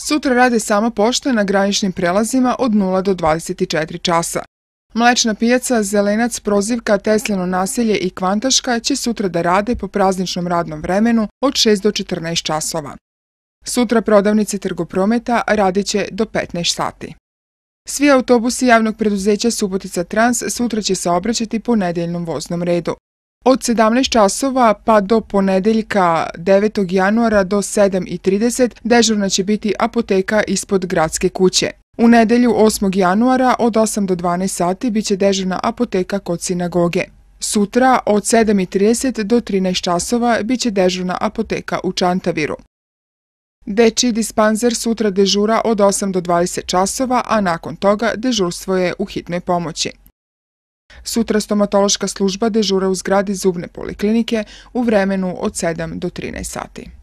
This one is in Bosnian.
Sutra rade samo pošte na graničnim prelazima od 0 do 24 časa. Mlečna pijaca, zelenac, prozivka, tesljeno naselje i kvantaška će sutra da rade po prazničnom radnom vremenu od 6 do 14 časova. Sutra prodavnice trgoprometa radit će do 15 sati. Svi autobusi javnog preduzeća Subotica Trans sutra će se obraćati po nedeljnom voznom redu. Od 17 časova pa do ponedeljka 9. januara do 7.30 dežurna će biti apoteka ispod gradske kuće. U nedelju 8. januara od 8 do 12 sati bit će dežurna apoteka kod sinagoge. Sutra od 7.30 do 13 časova bit će dežurna apoteka u Čantaviru. Deči dispanzer sutra dežura od 8 do 20 časova, a nakon toga dežurstvo je u hitnoj pomoći. Sutra stomatološka služba dežura u zgradi zubne poliklinike u vremenu od 7 do 13 sati.